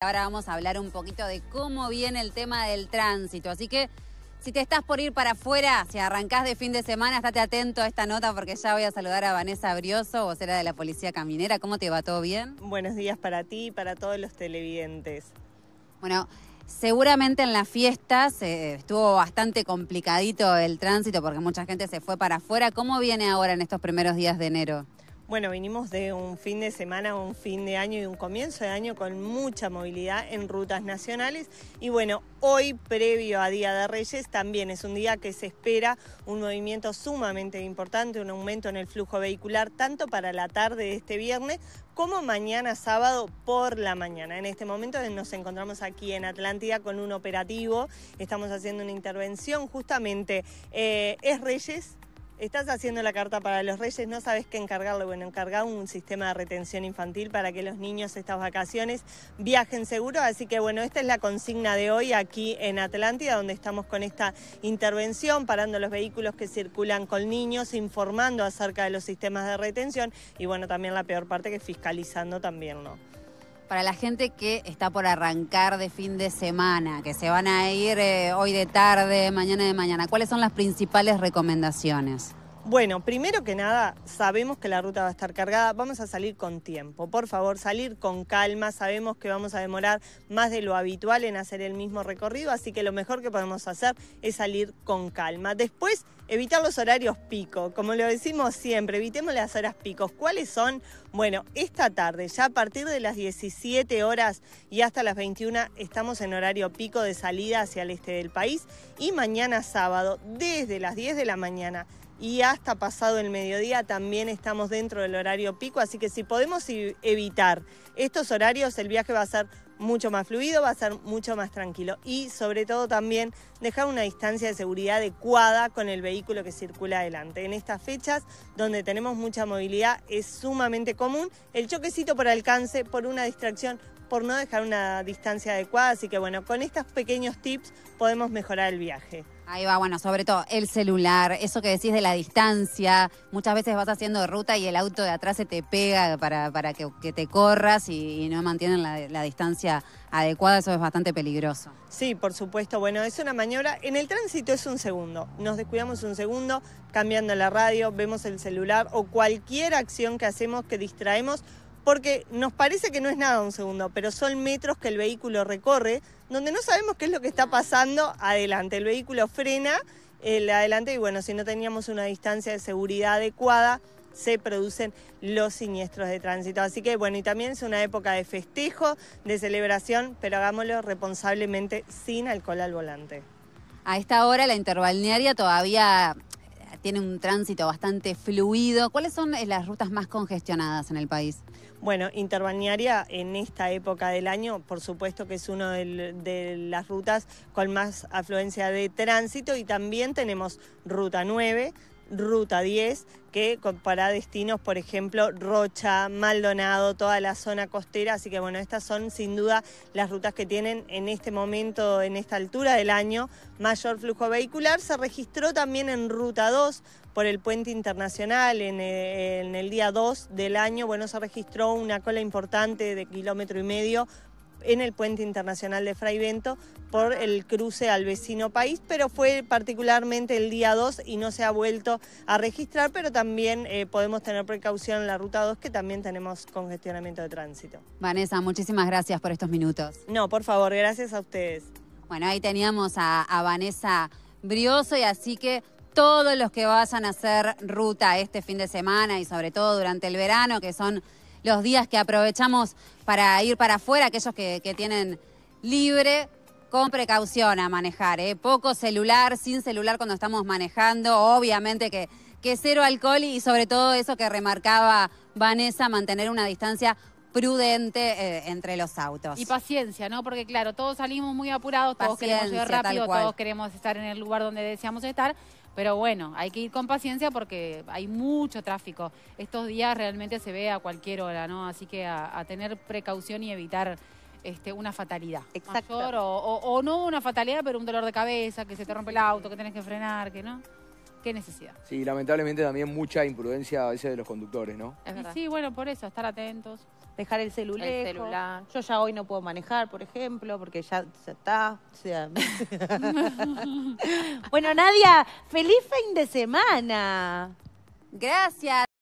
Ahora vamos a hablar un poquito de cómo viene el tema del tránsito. Así que si te estás por ir para afuera, si arrancás de fin de semana, estate atento a esta nota porque ya voy a saludar a Vanessa Brioso, vocera de la Policía Caminera. ¿Cómo te va? ¿Todo bien? Buenos días para ti y para todos los televidentes. Bueno, seguramente en las fiestas estuvo bastante complicadito el tránsito porque mucha gente se fue para afuera. ¿Cómo viene ahora en estos primeros días de enero? Bueno, vinimos de un fin de semana, un fin de año y un comienzo de año con mucha movilidad en rutas nacionales. Y bueno, hoy, previo a Día de Reyes, también es un día que se espera un movimiento sumamente importante, un aumento en el flujo vehicular, tanto para la tarde de este viernes como mañana sábado por la mañana. En este momento nos encontramos aquí en Atlántida con un operativo. Estamos haciendo una intervención justamente. Eh, es Reyes, Estás haciendo la carta para los reyes, no sabes qué encargarle. Bueno, encargar un sistema de retención infantil para que los niños estas vacaciones viajen seguros. Así que bueno, esta es la consigna de hoy aquí en Atlántida, donde estamos con esta intervención, parando los vehículos que circulan con niños, informando acerca de los sistemas de retención y bueno, también la peor parte que fiscalizando también, ¿no? para la gente que está por arrancar de fin de semana, que se van a ir eh, hoy de tarde, mañana de mañana? ¿Cuáles son las principales recomendaciones? Bueno, primero que nada, sabemos que la ruta va a estar cargada, vamos a salir con tiempo, por favor, salir con calma, sabemos que vamos a demorar más de lo habitual en hacer el mismo recorrido, así que lo mejor que podemos hacer es salir con calma. Después, evitar los horarios pico, como lo decimos siempre, evitemos las horas picos. ¿Cuáles son? Bueno, esta tarde, ya a partir de las 17 horas y hasta las 21, estamos en horario pico de salida hacia el este del país y mañana sábado, desde las 10 de la mañana y hasta pasado el mediodía también estamos dentro del horario pico, así que si podemos evitar estos horarios, el viaje va a ser mucho más fluido, va a ser mucho más tranquilo y sobre todo también dejar una distancia de seguridad adecuada con el vehículo que circula adelante. En estas fechas donde tenemos mucha movilidad es sumamente común el choquecito por alcance, por una distracción, por no dejar una distancia adecuada, así que bueno, con estos pequeños tips podemos mejorar el viaje. Ahí va, bueno, sobre todo el celular, eso que decís de la distancia, muchas veces vas haciendo ruta y el auto de atrás se te pega para, que, te corras y, no mantienen la, la, distancia adecuada, eso es bastante peligroso. Sí, por supuesto, bueno, es una maniobra, en el tránsito es un segundo, nos descuidamos un segundo, cambiando la radio, vemos el celular o cualquier acción que hacemos que distraemos porque nos parece que no es nada un segundo, pero son metros que el vehículo recorre, donde no sabemos qué es lo que está pasando adelante. El vehículo frena el adelante y bueno, si no teníamos una distancia de seguridad adecuada, se producen los siniestros de tránsito. Así que bueno, y también es una época de festejo, de celebración, pero hagámoslo responsablemente sin alcohol al volante. A esta hora la interbalnearia todavía tiene un tránsito bastante fluido. ¿Cuáles son eh, las rutas más congestionadas en el país? Bueno, Interbaniaria en esta época del año, por supuesto que es una de las rutas con más afluencia de tránsito y también tenemos ruta 9, Ruta 10, que para destinos, por ejemplo, Rocha, Maldonado, toda la zona costera. Así que bueno, estas son sin duda las rutas que tienen en este momento, en esta altura del año, mayor flujo vehicular. Se registró también en Ruta 2 por el puente internacional en, eh, el día 2 del año. Bueno, se registró una cola importante de kilómetro y medio en el puente internacional de Fray Bento por el cruce al vecino país, pero fue particularmente el día 2 y no se ha vuelto a registrar, pero también eh, podemos tener precaución en la ruta 2 que también tenemos congestionamiento de tránsito. Vanessa, muchísimas gracias por estos minutos. No, por favor, gracias a ustedes. Bueno, ahí teníamos a, a Vanessa Brioso y así que todos los que vayan a hacer ruta este fin de semana y sobre todo durante el verano, que son los días que aprovechamos para ir para afuera, aquellos que, tienen libre, con precaución a manejar, ¿eh? poco celular, sin celular cuando estamos manejando, obviamente que, que cero alcohol y sobre todo eso que remarcaba Vanessa, mantener una distancia prudente eh, entre los autos. Y paciencia, ¿no? Porque claro, todos salimos muy apurados, todos queremos llegar rápido, todos queremos estar en el lugar donde deseamos estar, pero bueno, hay que ir con paciencia porque hay mucho tráfico. Estos días realmente se ve a cualquier hora, ¿no? Así que a, tener precaución y evitar este, una fatalidad. Exacto. o, no una fatalidad, pero un dolor de cabeza, que se te rompe el auto, que tenés que frenar, que no. ¿Qué necesidad? Sí, lamentablemente también mucha imprudencia a veces de los conductores, ¿no? sí, bueno, por eso, estar atentos dejar el, celular. Yo ya hoy no puedo manejar, por ejemplo, porque ya, se está. bueno, Nadia, feliz fin de semana. Gracias.